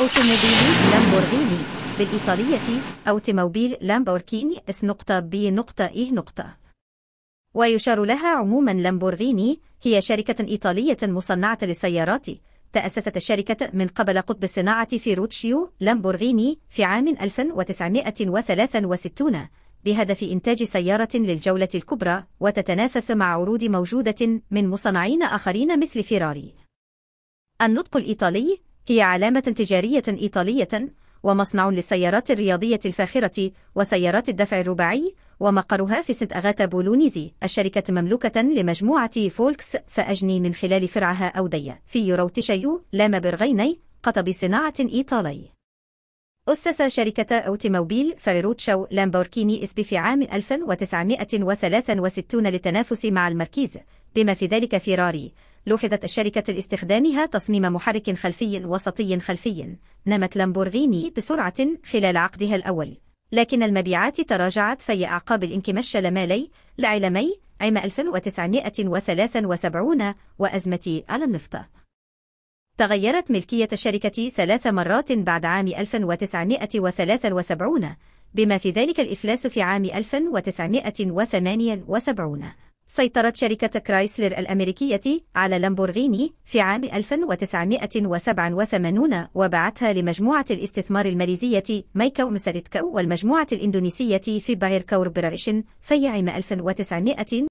أوتوموبيلي لامبورغيني بالإيطالية أوتوموبيل لامبورغيني اس نقطة بي نقطة إي نقطة ويشار لها عموما لامبورغيني هي شركة إيطالية مصنعة للسيارات تأسست الشركة من قبل قطب الصناعة في روتشيو لامبورغيني في عام 1963 بهدف إنتاج سيارة للجولة الكبرى وتتنافس مع عروض موجودة من مصنعين آخرين مثل فيراري. النطق الإيطالي هي علامة تجارية إيطالية ومصنع للسيارات الرياضية الفاخرة وسيارات الدفع الرباعي ومقرها في سنت أغاتا بولونيزي الشركة مملوكة لمجموعة فولكس فأجني من خلال فرعها أودية في يورو تشيو لام برغيني قطب صناعة إيطالي أسس شركة أوتيموبيل فيروتشو لامبوركيني إسبي في عام 1963 للتنافس مع المركز بما في ذلك فيراري لوحظت الشركة لاستخدامها تصميم محرك خلفي وسطي خلفي نمت لامبورغيني بسرعة خلال عقدها الأول لكن المبيعات تراجعت في أعقاب الانكماش لمالي لعلمي عام 1973 وأزمة النفط تغيرت ملكية الشركة ثلاث مرات بعد عام 1973 بما في ذلك الإفلاس في عام 1978 سيطرت شركة كرايسلر الأمريكية على لامبورغيني في عام 1987 وبعتها لمجموعة الاستثمار الماليزية مايكو مساريتكو والمجموعة الإندونيسية في باير كوربريشن في عام 1900